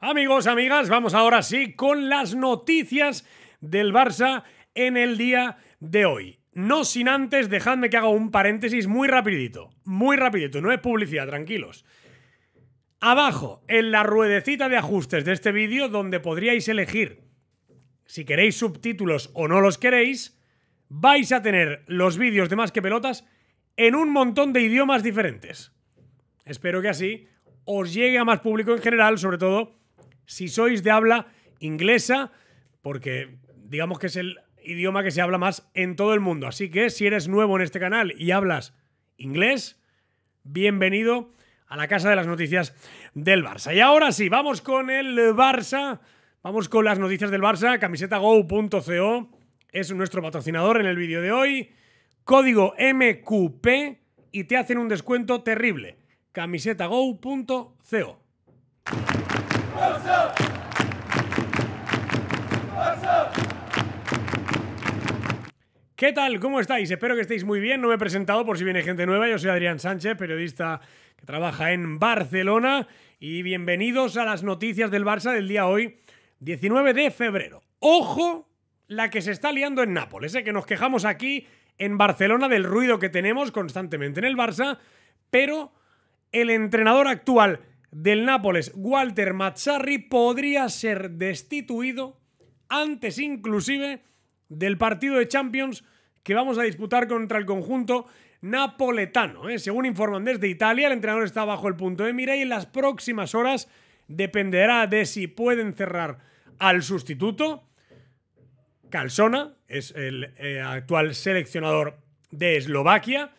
Amigos, amigas, vamos ahora sí con las noticias del Barça en el día de hoy. No sin antes, dejadme que haga un paréntesis muy rapidito, muy rapidito, no es publicidad, tranquilos. Abajo, en la ruedecita de ajustes de este vídeo, donde podríais elegir si queréis subtítulos o no los queréis, vais a tener los vídeos de Más que Pelotas en un montón de idiomas diferentes. Espero que así os llegue a más público en general, sobre todo si sois de habla inglesa, porque digamos que es el idioma que se habla más en todo el mundo. Así que si eres nuevo en este canal y hablas inglés, bienvenido a la casa de las noticias del Barça. Y ahora sí, vamos con el Barça, vamos con las noticias del Barça, camisetago.co es nuestro patrocinador en el vídeo de hoy, código MQP y te hacen un descuento terrible, camisetago.co. ¿Qué tal? ¿Cómo estáis? Espero que estéis muy bien. No me he presentado por si viene gente nueva. Yo soy Adrián Sánchez, periodista que trabaja en Barcelona. Y bienvenidos a las noticias del Barça del día hoy, 19 de febrero. Ojo la que se está liando en Nápoles, ¿eh? que nos quejamos aquí en Barcelona del ruido que tenemos constantemente en el Barça, pero el entrenador actual del Nápoles, Walter Mazzarri, podría ser destituido antes inclusive del partido de Champions que vamos a disputar contra el conjunto napoletano. ¿eh? Según informan desde Italia, el entrenador está bajo el punto de mira y en las próximas horas dependerá de si pueden cerrar al sustituto. Calzona es el eh, actual seleccionador de Eslovaquia.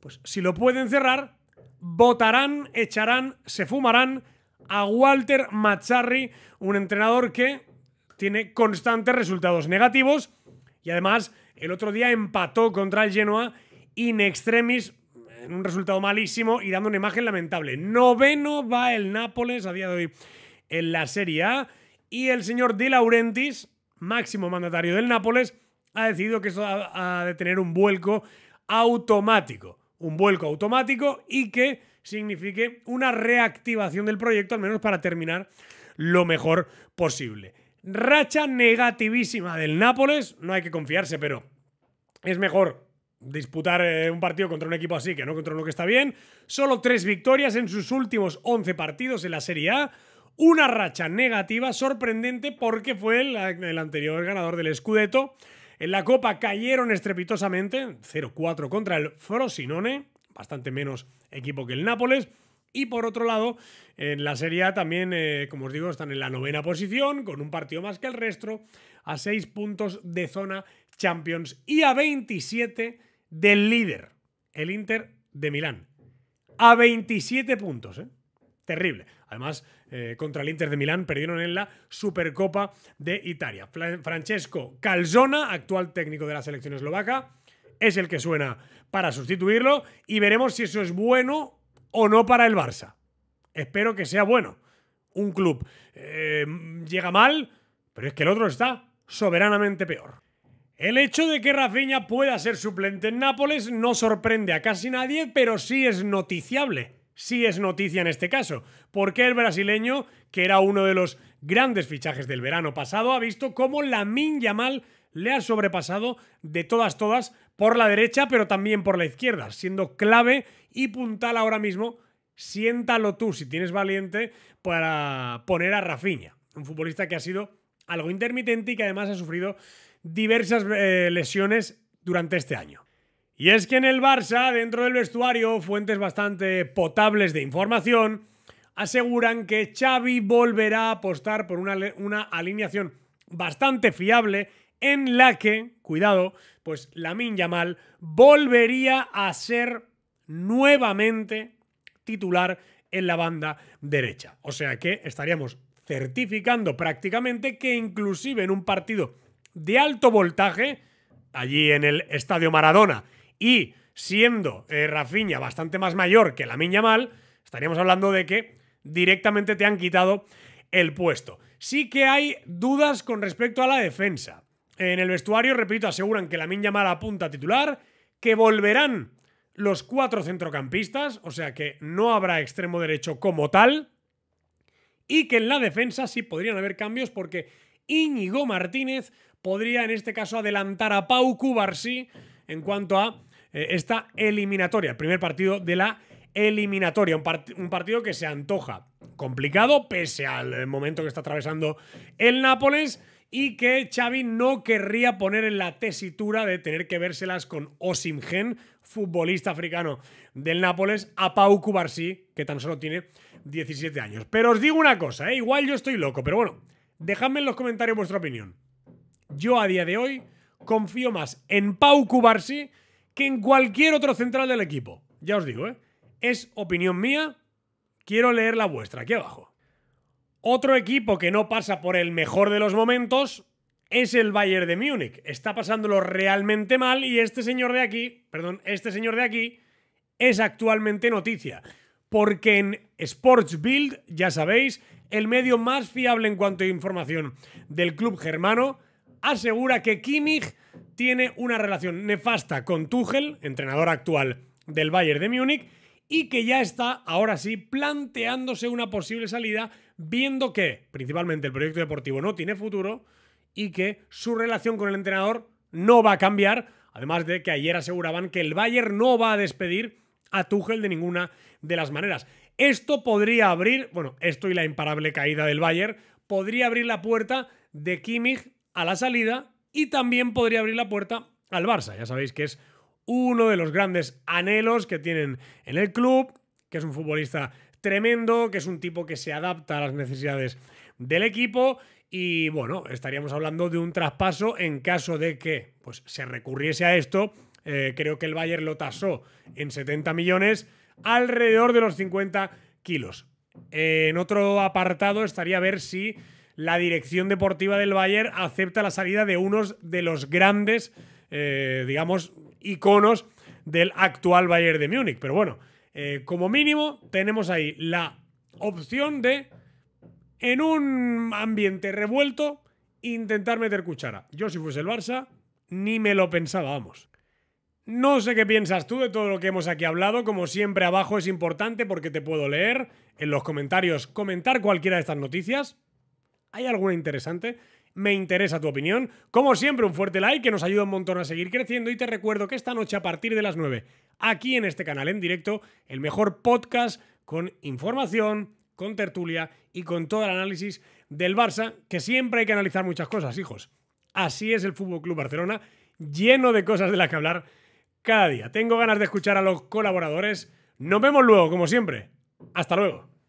Pues si lo pueden cerrar, votarán, echarán, se fumarán a Walter Mazzarri, un entrenador que tiene constantes resultados negativos y además el otro día empató contra el Genoa in extremis en un resultado malísimo y dando una imagen lamentable. Noveno va el Nápoles a día de hoy en la Serie A y el señor Di Laurentiis, máximo mandatario del Nápoles, ha decidido que eso ha, de tener un vuelco automático. Un vuelco automático y que signifique una reactivación del proyecto, al menos para terminar lo mejor posible. Racha negativísima del Nápoles. No hay que confiarse, pero es mejor disputar eh, un partido contra un equipo así que no contra uno que está bien. Solo tres victorias en sus últimos 11 partidos en la Serie A. Una racha negativa sorprendente porque fue el, el anterior ganador del Scudetto. En la Copa cayeron estrepitosamente, 0-4 contra el Frosinone, bastante menos equipo que el Nápoles. Y por otro lado, en la Serie A también, eh, como os digo, están en la novena posición, con un partido más que el resto, a seis puntos de zona Champions y a 27 del líder, el Inter de Milán. A 27 puntos, ¿eh? Terrible. Además, eh, contra el Inter de Milán perdieron en la Supercopa de Italia. Francesco Calzona, actual técnico de la selección eslovaca, es el que suena para sustituirlo y veremos si eso es bueno o no para el Barça. Espero que sea bueno. Un club eh, llega mal, pero es que el otro está soberanamente peor. El hecho de que Rafinha pueda ser suplente en Nápoles no sorprende a casi nadie, pero sí es noticiable. Sí es noticia en este caso, porque el brasileño, que era uno de los grandes fichajes del verano pasado, ha visto cómo la Min mal le ha sobrepasado de todas todas por la derecha, pero también por la izquierda, siendo clave y puntal ahora mismo. Siéntalo tú, si tienes valiente, para poner a Rafinha, un futbolista que ha sido algo intermitente y que además ha sufrido diversas eh, lesiones durante este año. Y es que en el Barça, dentro del vestuario, fuentes bastante potables de información aseguran que Xavi volverá a apostar por una alineación bastante fiable en la que, cuidado, pues la Mal volvería a ser nuevamente titular en la banda derecha. O sea que estaríamos certificando prácticamente que inclusive en un partido de alto voltaje, allí en el Estadio Maradona, y siendo eh, Rafinha bastante más mayor que la Minyamal, Mal, estaríamos hablando de que directamente te han quitado el puesto. Sí que hay dudas con respecto a la defensa. En el vestuario, repito, aseguran que la llamada punta titular, que volverán los cuatro centrocampistas, o sea que no habrá extremo derecho como tal, y que en la defensa sí podrían haber cambios porque Íñigo Martínez podría en este caso adelantar a Pau Cubarsí en cuanto a eh, esta eliminatoria, el primer partido de la eliminatoria, un, partido que se antoja complicado pese al momento que está atravesando el Nápoles y que Xavi no querría poner en la tesitura de tener que vérselas con Osimhen, futbolista africano del Nápoles, a Pau Cubarsí, que tan solo tiene 17 años. Pero os digo una cosa, ¿eh? igual yo estoy loco, pero bueno, dejadme en los comentarios vuestra opinión. Yo a día de hoy confío más en Pau Cubarsí que en cualquier otro central del equipo. Ya os digo, ¿eh? Es opinión mía. Quiero leer la vuestra aquí abajo. Otro equipo que no pasa por el mejor de los momentos es el Bayern de Múnich. Está pasándolo realmente mal y este señor de aquí, perdón, este señor de aquí es actualmente noticia. Porque en Sports Build, ya sabéis, el medio más fiable en cuanto a información del club germano, asegura que Kimmich tiene una relación nefasta con Tuchel, entrenador actual del Bayern de Múnich, y que ya está, ahora sí, planteándose una posible salida, viendo que principalmente el proyecto deportivo no tiene futuro y que su relación con el entrenador no va a cambiar, además de que ayer aseguraban que el Bayern no va a despedir a Tuchel de ninguna de las maneras. Esto podría abrir, bueno, esto y la imparable caída del Bayern, podría abrir la puerta de Kimmich a la salida y también podría abrir la puerta al Barça. Ya sabéis que es uno de los grandes anhelos que tienen en el club, que es un futbolista tremendo, que es un tipo que se adapta a las necesidades del equipo y bueno, estaríamos hablando de un traspaso en caso de que pues, se recurriese a esto. Eh, creo que el Bayern lo tasó en 70 millones, alrededor de los 50 kilos. en otro apartado estaría a ver si la dirección deportiva del Bayern acepta la salida de unos de los grandes eh, digamos, iconos del actual Bayern de Múnich. Pero bueno, eh, como mínimo tenemos ahí la opción de, en un ambiente revuelto, intentar meter cuchara. Yo si fuese el Barça, ni me lo pensaba, vamos. No sé qué piensas tú de todo lo que hemos aquí hablado. Como siempre, abajo es importante porque te puedo leer en los comentarios, comentar cualquiera de estas noticias. ¿Hay alguna interesante? me interesa tu opinión. Como siempre, un fuerte like que nos ayuda un montón a seguir creciendo y te recuerdo que esta noche a partir de las 9, aquí en este canal en directo, el mejor podcast con información, con tertulia y con todo el análisis del Barça, que siempre hay que analizar muchas cosas, hijos. Así es el Fútbol Club Barcelona, lleno de cosas de las que hablar cada día. Tengo ganas de escuchar a los colaboradores. Nos vemos luego, como siempre. Hasta luego.